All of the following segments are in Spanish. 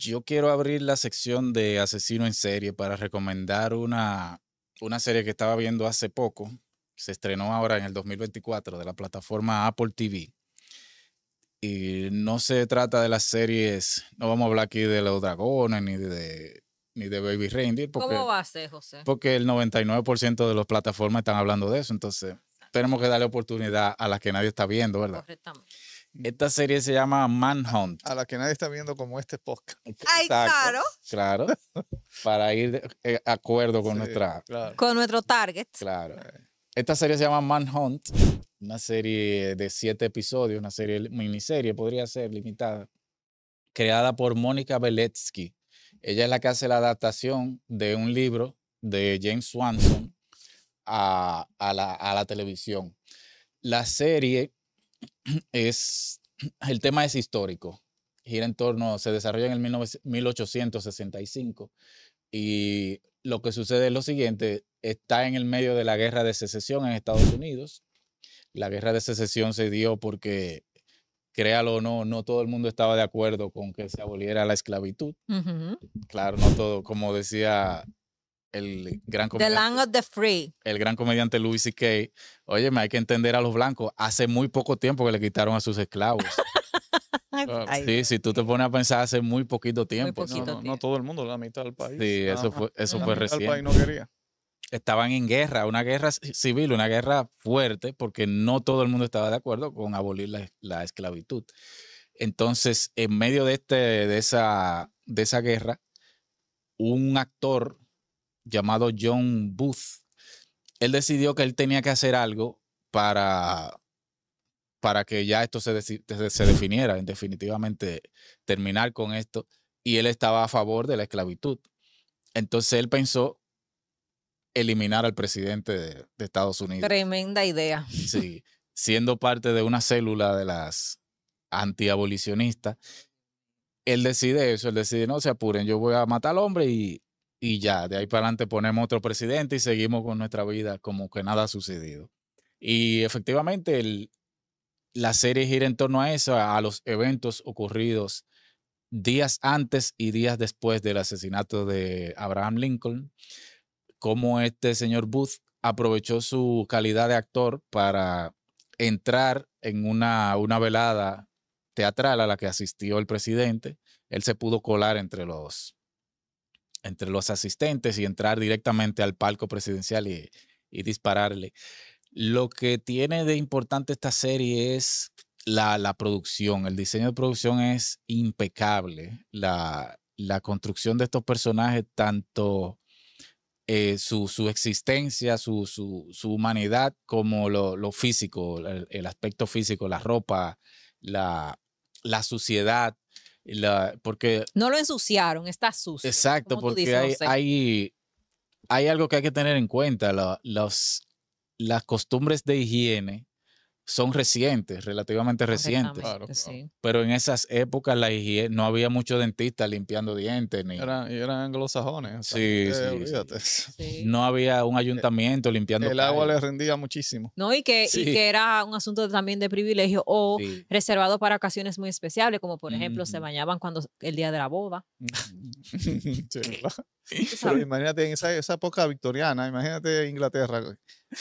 Yo quiero abrir la sección de asesino en serie para recomendar una, una serie que estaba viendo hace poco. Se estrenó ahora en el 2024 de la plataforma Apple TV. Y no se trata de las series, no vamos a hablar aquí de los dragones ni de ni de Baby Reindeer. Porque, ¿Cómo va a ser, José? Porque el 99% de las plataformas están hablando de eso, entonces tenemos que darle oportunidad a las que nadie está viendo, ¿verdad? Correctamente. Esta serie se llama Manhunt. A las que nadie está viendo como este podcast. Ay, claro. Claro. Para ir de eh, acuerdo con nuestra... Con nuestro target. Claro. Esta serie se llama Manhunt. Una serie de siete episodios, una serie miniserie, podría ser limitada. Creada por Mónica Beletsky ella es la que hace la adaptación de un libro de James Swanson a, la, la televisión. La serie es, el tema es histórico, gira en torno, se desarrolla en el 1865 y lo que sucede es lo siguiente, está en el medio de la guerra de secesión en Estados Unidos. La guerra de secesión se dio porque créalo o no, no todo el mundo estaba de acuerdo con que se aboliera la esclavitud. Claro, no todo, como decía el gran comediante. The land of the free. El gran comediante Louis C.K. Oye, hay que entender a los blancos. Hace muy poco tiempo que le quitaron a sus esclavos. Ah, sí, si tú te pones a pensar, hace muy poquito tiempo. no, todo el mundo, la mitad del país. Sí, eso fue, eso fue no quería estaban en guerra, una guerra civil, una guerra fuerte, porque no todo el mundo estaba de acuerdo con abolir la, esclavitud. Entonces, en medio de, este, de, esa, de esa guerra, un actor llamado John Booth, él decidió que él tenía que hacer algo para, para que ya esto se, se definiera, definitivamente terminar con esto, y él estaba a favor de la esclavitud. Entonces él pensó eliminar al presidente de, Estados Unidos. Tremenda idea. Sí, siendo parte de una célula de las antiabolicionistas, él decide eso, él decide, no se apuren, yo voy a matar al hombre y, y ya, de ahí para adelante ponemos otro presidente y seguimos con nuestra vida como que nada ha sucedido. Y efectivamente, el, la serie gira en torno a eso, a los eventos ocurridos días antes y días después del asesinato de Abraham Lincoln cómo este señor Booth aprovechó su calidad de actor para entrar en una, una velada teatral a la que asistió el presidente. Él se pudo colar entre los, entre los asistentes y entrar directamente al palco presidencial y, dispararle. Lo que tiene de importante esta serie es la, la, producción, el diseño de producción es impecable. La, la, construcción de estos personajes, tanto eh, su, existencia, su, su, humanidad, como lo, físico, el, aspecto físico, la ropa, la, la suciedad. porque, no lo ensuciaron, está sucio. Exacto, porque hay, hay, algo que hay que tener en cuenta, los, las costumbres de higiene son recientes, relativamente recientes. Pero en esas épocas la higiene, no había muchos dentistas limpiando dientes. Ni... Eran, anglosajones. Sí, sí, No había un ayuntamiento limpiando. El agua le rendía muchísimo. No, y que, era un asunto también de privilegio o reservado para ocasiones muy especiales, como por ejemplo se bañaban cuando el día de la boda. Mm. imagínate en esa, época victoriana, imagínate Inglaterra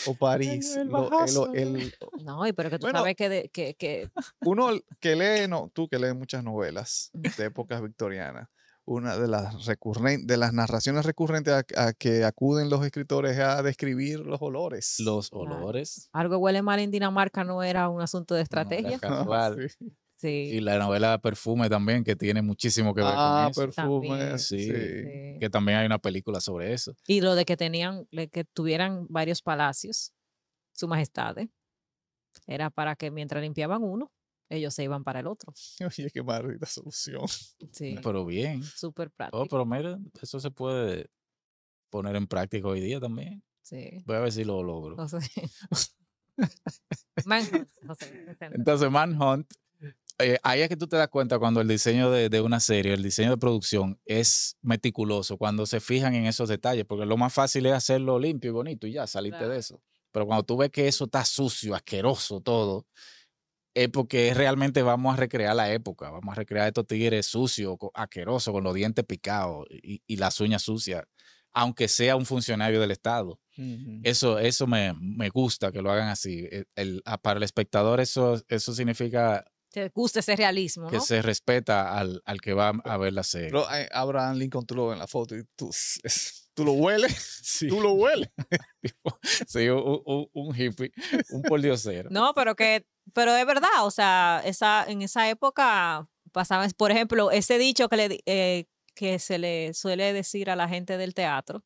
o París. no, pero que tú sabes que, Uno que lee, no, tú que lees muchas novelas de épocas victorianas, una de las, recurrentes, de las narraciones recurrentes a, que acuden los escritores a describir los olores. Los olores. Algo huele mal en Dinamarca no era un asunto de estrategia. Y la novela Perfume también, que tiene muchísimo que ver con ah, eso. Perfume, sí, Que también hay una película sobre eso. Y lo de que tenían, que tuvieran varios palacios, su majestad, era para que mientras limpiaban uno, ellos se iban para el otro. Oye, qué maldita solución. Sí. Pero bien. Súper oh, práctico. Oh, pero mira, eso se puede poner en práctica hoy día también. Sí. Voy a ver si lo logro. No sé. Manhunt. Entonces, Manhunt eh, ahí es que tú te das cuenta cuando el diseño de, una serie, el diseño de producción es meticuloso, cuando se fijan en esos detalles, porque lo más fácil es hacerlo limpio y bonito y ya, salirte de eso. Pero cuando tú ves que eso está sucio, asqueroso, todo, es porque realmente vamos a recrear la época, vamos a recrear estos tigres sucios, asquerosos, con los dientes picados y, las uñas sucias, aunque sea un funcionario del Estado. Eso, eso me, gusta que lo hagan así. Eh, para el espectador eso, eso significa que gusta ese realismo. Que se respeta al, que va a ver la serie. Pero, eh, Abraham Lincoln, tú lo ves en la foto y tú, tú lo hueles, sí. tú lo hueles. sí, un, un, un, hippie, un poliocero. No, pero que, pero es verdad, o sea, esa, en esa época pasaba, por ejemplo, ese dicho que, le, eh, que se le suele decir a la gente del teatro,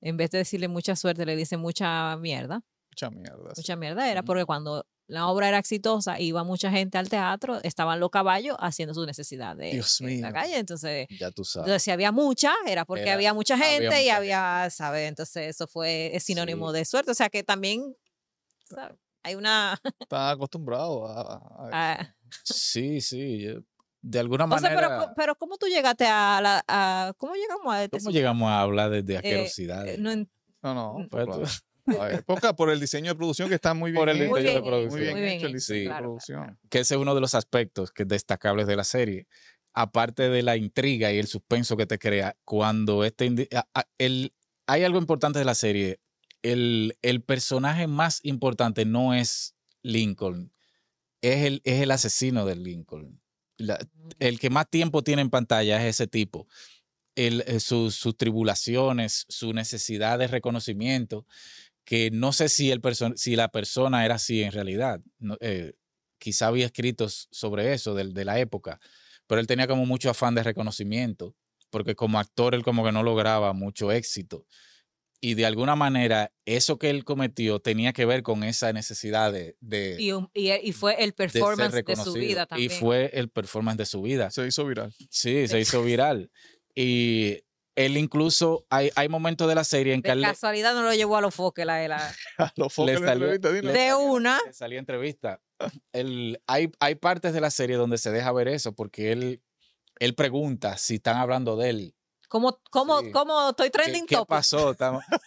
en vez de decirle mucha suerte, le dice mucha mierda. Mucha mierda. Mucha mierda era porque cuando la obra era exitosa, iba mucha gente al teatro, estaban los caballos haciendo sus necesidades en la calle. Entonces, tú si había mucha, era porque había mucha gente y había, ¿sabes? Entonces, eso fue sinónimo de suerte. O sea, que también hay una. Está acostumbrado a. Ah. Sí, sí. Eh, de alguna manera. O sea, pero, pero, ¿cómo tú llegaste a. La, ¿Cómo llegamos a ¿Cómo llegamos a este hablar de, eh, asquerosidades? no, no, Poca por el diseño de producción que está muy bien. Por el diseño de producción. Que ese es uno de los aspectos que destacables de la serie. Aparte de la intriga y el suspenso que te crea, cuando este. El, hay algo importante de la serie. El, personaje más importante no es Lincoln, es el, es el asesino de Lincoln. el que más tiempo tiene en pantalla es ese tipo. Eh, sus, sus, tribulaciones, su necesidad de reconocimiento que no sé si, el si la persona era así en realidad. Eh, quizá había escritos sobre eso de, la época, pero él tenía como mucho afán de reconocimiento, porque como actor él como que no lograba mucho éxito. Y de alguna manera, eso que él cometió tenía que ver con esa necesidad de... de y, fue el performance de, de, su vida también. Y fue el performance de su vida. Se hizo viral. Sí, se hizo viral. Y él incluso, hay, momentos de la serie en que él... casualidad no lo llevó a los foques, la, la... a los foques de una. Le salía entrevista. El, hay, hay partes de la serie donde se deja ver eso, porque él, él pregunta si están hablando de él ¿Cómo, cómo, cómo estoy trending ¿Qué, top? ¿Qué pasó?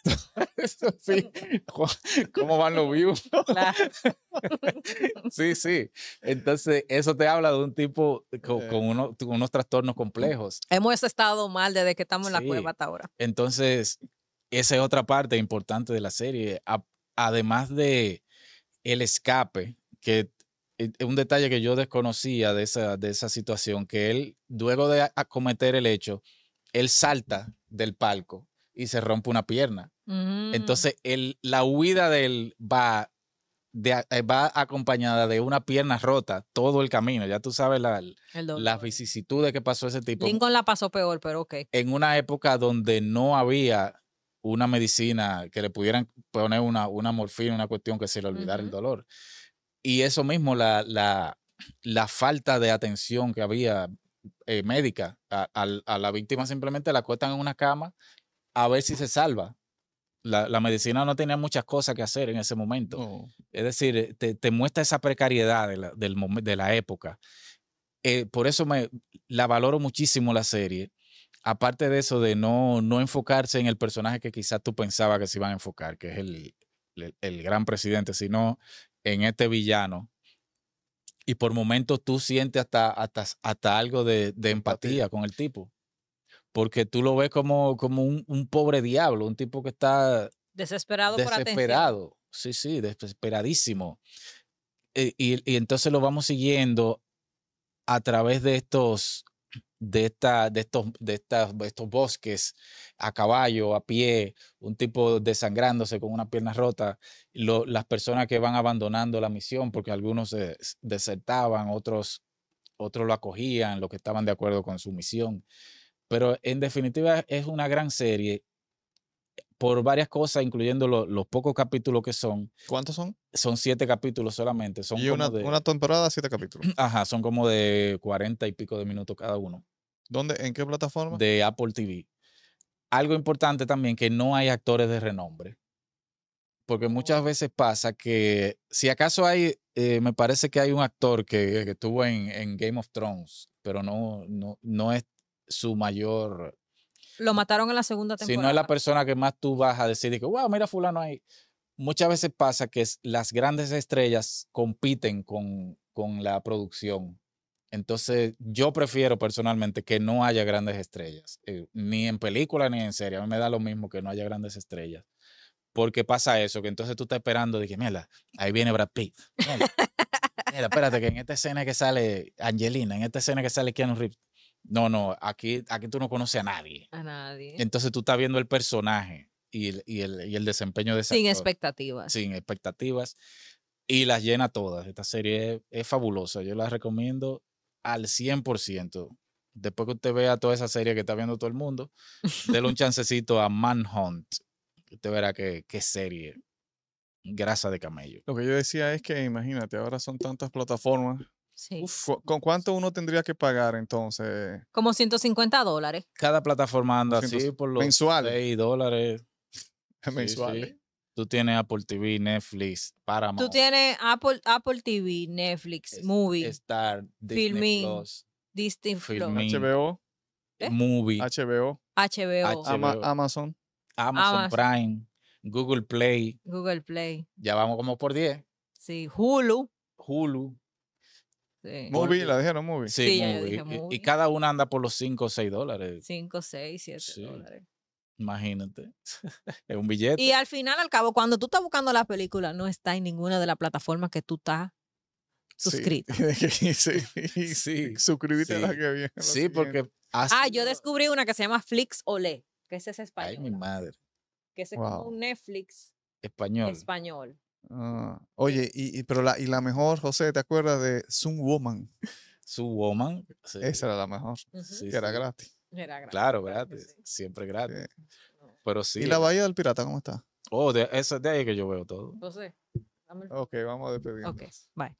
¿Cómo van los views? sí, sí. Entonces, eso te habla de un tipo eh. con, unos trastornos complejos. Hemos estado mal desde que estamos en la cueva hasta ahora. Entonces, esa es otra parte importante de la serie. además de el escape, que es e, un detalle que yo desconocía de esa, de esa situación, que él, luego de acometer el hecho, él salta del palco y se rompe una pierna. Mm. Entonces, la huida de él va, de, eh, va acompañada de una pierna rota todo el camino. Ya tú sabes la, las vicisitudes que pasó ese tipo. Lincoln la pasó peor, pero ok. En una época donde no había una medicina que le pudieran poner una, morfina, una cuestión que se le olvidara el dolor. Y eso mismo, la, la falta de atención que había eh, médica. A, la víctima simplemente la acuestan en una cama a ver si se salva. La, medicina no tenía muchas cosas que hacer en ese momento. Es decir, eh, te, muestra esa precariedad de la, del, de la época. Eh, por eso me, la valoro muchísimo la serie. Aparte de eso, de no, no enfocarse en el personaje que quizás tú pensabas que se iban a enfocar, que es el, el gran presidente, sino en este villano y por momentos tú sientes hasta, hasta, hasta algo de, empatía con el tipo. Porque tú lo ves como, como un, pobre diablo, un tipo que está desesperado. Desesperado, sí, sí, desesperadísimo. Eh, y entonces lo vamos siguiendo a través de estos de, esta, de, estos, de, estas, estos bosques a caballo, a pie, un tipo desangrándose con una pierna rota, las personas que van abandonando la misión porque algunos se desertaban, otros, otros lo acogían, los que estaban de acuerdo con su misión. Pero en definitiva es una gran serie por varias cosas, incluyendo los pocos capítulos que son. ¿Cuántos son? Son siete capítulos solamente. Son de, una temporada, siete capítulos. Ajá, son como de cuarenta y pico de minutos cada uno. ¿Dónde? ¿En qué plataforma? De Apple TV. Algo importante también que no hay actores de renombre. Porque oh. muchas veces pasa que, si acaso hay, eh, me parece que hay un actor que, estuvo en, Game of Thrones, pero no, no, es su mayor. Lo mataron en la segunda temporada. Si no es la persona que más tú vas a decir, que, wow, mira, Fulano ahí. Muchas veces pasa que las grandes estrellas compiten con, con la producción entonces, yo prefiero personalmente que no haya grandes estrellas, eh, ni en película ni en serie. A mí me da lo mismo que no haya grandes estrellas. Porque pasa eso, que entonces tú estás esperando, dije, mira, ahí viene Brad Pitt. Mira, espérate, que en esta escena que sale Angelina, en esta escena que sale Keanu Reeves. No, no, aquí, aquí tú no conoces a nadie. A nadie. Entonces tú estás viendo el personaje y el, desempeño de esa Sin expectativas. Sin expectativas. Y las llena todas. Esta serie es, es fabulosa. Yo la recomiendo al 100%. Después que usted vea toda esa serie que está viendo todo el mundo, déle un chancecito a Manhunt. Usted verá qué, serie. Grasa de camello. Lo que yo decía es que, imagínate, ahora son tantas plataformas ¿Con cuánto uno tendría que pagar entonces? Como 150 dólares. Cada plataforma anda así por los mensual. 6 dólares. mensuales. Tú tienes Apple TV, Netflix, Paramount. Tú tienes Apple, Apple TV, Netflix, Movie. Star, Disney Plus. Disney Plus. HBO. ¿Eh? Movie. HBO. HBO. Amazon. Amazon. Prime. Google Play. Google Play. Ya vamos como por 10. Sí. Hulu. Hulu. Sí. Movie, la dijeron movie. Sí, movie. Y, y, cada una anda por los 5 o 6 dólares. 5, 6, 7 dólares. Imagínate. es un billete. Y al final, al cabo, cuando tú estás buscando la película, no está en ninguna de las plataformas que tú estás suscrito. Sí, sí, sí. suscríbete a la que viene. sí, porque. Ah, yo descubrí una que se llama Flix Olé, que es ese español. Ay, mi madre. Que es como un Netflix español. Español. Ah, oye, y, pero la, y la mejor, José, ¿te acuerdas de Sun Woman? Sun Woman. Esa era la mejor. sí, que era gratis. Era gratis. Claro, gratis. Siempre gratis. Pero sí. ¿Y la eh, Bahía del Pirata cómo está? Oh, de, es de ahí que yo veo todo. No sé. Ok, vamos a despedirnos. Ok, bye.